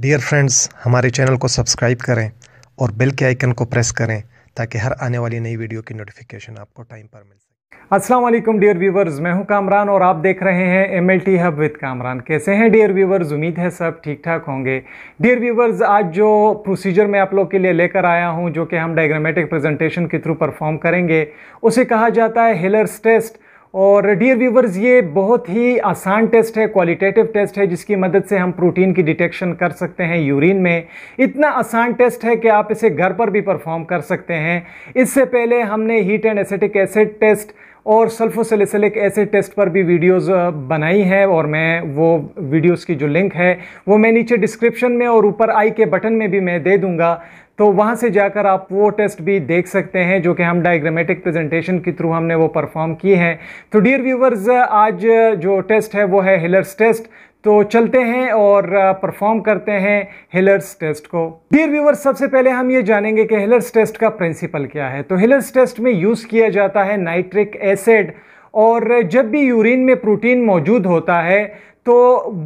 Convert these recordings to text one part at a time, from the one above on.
dear friends हमारे channel को subscribe करें और बेल के आइकन को प्रेस करें ताकि हर आने वाली नई वीडियो की नोटिफिकेशन आपको टाइम पर मिल सके असलम डियर व्यूवर्स मैं हूं कामरान और आप देख रहे हैं M L T hub with Kamran कैसे हैं डियर व्यूवर्स उम्मीद है सब ठीक ठाक होंगे डियर व्यूवर्स आज जो प्रोसीजर मैं आप लोग के लिए लेकर आया हूँ जो कि हम डायग्रामेटिक प्रेजेंटेशन के थ्रू परफॉर्म करेंगे उसे कहा जाता है हिलर्स टेस्ट और डियर व्यूवर्स ये बहुत ही आसान टेस्ट है क्वालिटेटिव टेस्ट है जिसकी मदद से हम प्रोटीन की डिटेक्शन कर सकते हैं यूरिन में इतना आसान टेस्ट है कि आप इसे घर पर भी परफॉर्म कर सकते हैं इससे पहले हमने heat and acetic acid test और सल्फोसलिसलिक एसिड टेस्ट पर भी वीडियोस बनाई हैं और मैं वो वीडियोस की जो लिंक है वो मैं नीचे डिस्क्रिप्शन में और ऊपर आई के बटन में भी मैं दे दूंगा तो वहाँ से जाकर आप वो टेस्ट भी देख सकते हैं जो कि हम डायग्रामेटिक प्रेजेंटेशन के थ्रू हमने वो परफॉर्म किए हैं तो डियर व्यूवर्स आज जो टेस्ट है वो है हिलर्स टेस्ट तो चलते हैं और परफॉर्म करते हैं हिलर्स टेस्ट को डियर व्यूवर्स सबसे पहले हम ये जानेंगे कि हिलर्स टेस्ट का प्रिंसिपल क्या है तो हिलर्स टेस्ट में यूज़ किया जाता है नाइट्रिक एसिड और जब भी यूरिन में प्रोटीन मौजूद होता है तो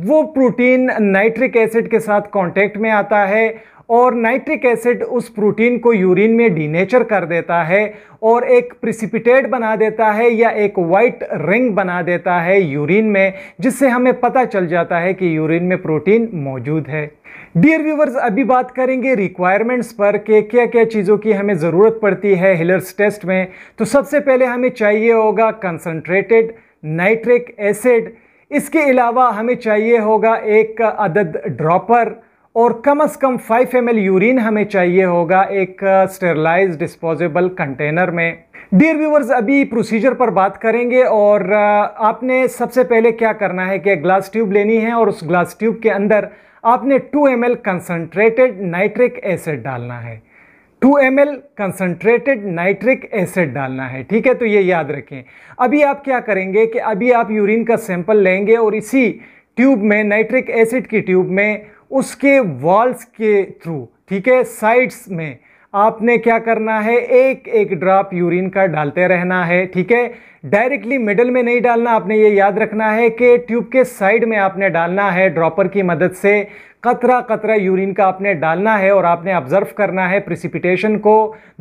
वो प्रोटीन नाइट्रिक एसिड के साथ कांटेक्ट में आता है और नाइट्रिक एसिड उस प्रोटीन को यूरिन में डीनेचर कर देता है और एक प्रिसिपिटेट बना देता है या एक वाइट रिंग बना देता है यूरिन में जिससे हमें पता चल जाता है कि यूरिन में प्रोटीन मौजूद है डियर व्यूवर्स अभी बात करेंगे रिक्वायरमेंट्स पर कि क्या क्या चीज़ों की हमें ज़रूरत पड़ती है हिलर्स टेस्ट में तो सबसे पहले हमें चाहिए होगा कंसनट्रेटेड नाइट्रिक एसिड इसके अलावा हमें चाहिए होगा एक अदद ड्रॉपर और कम से कम 5 एम यूरिन हमें चाहिए होगा एक स्टेरलाइज डिस्पोजेबल कंटेनर में डियर व्यूवर्स अभी प्रोसीजर पर बात करेंगे और आपने सबसे पहले क्या करना है कि ग्लास ट्यूब लेनी है और उस ग्लास ट्यूब के अंदर आपने 2 M L concentrated nitric acid डालना है 2 M L concentrated nitric acid डालना है ठीक है तो ये याद रखें अभी आप क्या करेंगे कि अभी आप यूरिन का सैंपल लेंगे और इसी ट्यूब में नाइट्रिक एसिड की ट्यूब में उसके वॉल्स के थ्रू ठीक है साइड्स में आपने क्या करना है एक एक ड्रॉप यूरिन का डालते रहना है ठीक है डायरेक्टली मिडल में नहीं डालना आपने ये याद रखना है कि ट्यूब के साइड में आपने डालना है ड्रॉपर की मदद से कतरा कतरा यूरिन का आपने डालना है और आपने ऑब्जर्व करना है प्रिसिपिटेशन को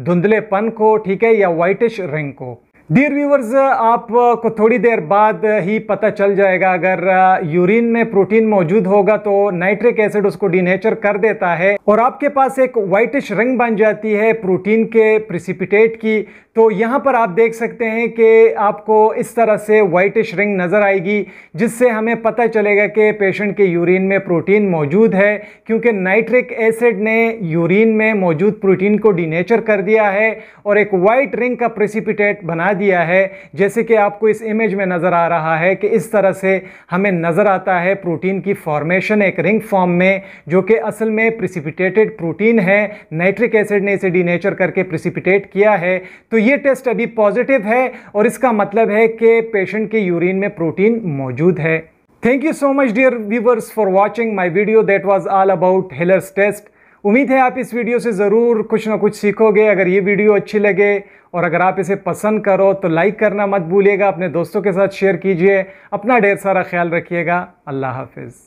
धुंधलेपन को ठीक है या वाइटिश रिंग को डियर व्यूवर्स आपको थोड़ी देर बाद ही पता चल जाएगा अगर यूरिन uh, में प्रोटीन मौजूद होगा तो नाइट्रिक एसिड उसको डिनेचर कर देता है और आपके पास एक वाइटिश रंग बन जाती है प्रोटीन के प्रिसिपिटेट की तो यहाँ पर आप देख सकते हैं कि आपको इस तरह से वाइटिश रिंग नज़र आएगी जिससे हमें पता चलेगा कि पेशेंट के यूरिन में प्रोटीन मौजूद है क्योंकि नाइट्रिक एसिड ने यूरिन में मौजूद प्रोटीन को डिनेचर कर दिया है और एक वाइट रिंग का प्रिसिपिटेट बना दिया है जैसे कि आपको इस इमेज में नज़र आ रहा है कि इस तरह से हमें नज़र आता है प्रोटीन की फॉर्मेशन एक रिंग फॉर्म में जो कि असल में प्रिसिपिटेटेड प्रोटीन है नाइट्रिक एसिड ने इसे डीनेचर करके प्रिसिपिटेट किया है तो ये टेस्ट अभी पॉजिटिव है और इसका मतलब है कि पेशेंट के यूरिन में प्रोटीन मौजूद है thank you so much dear viewers for watching my video that was all about Hiller's test उम्मीद है आप इस वीडियो से ज़रूर कुछ ना कुछ सीखोगे अगर ये वीडियो अच्छी लगे और अगर आप इसे पसंद करो तो लाइक करना मत भूलिएगा अपने दोस्तों के साथ शेयर कीजिए अपना ढेर सारा ख्याल रखिएगा अल्लाह हाफिज़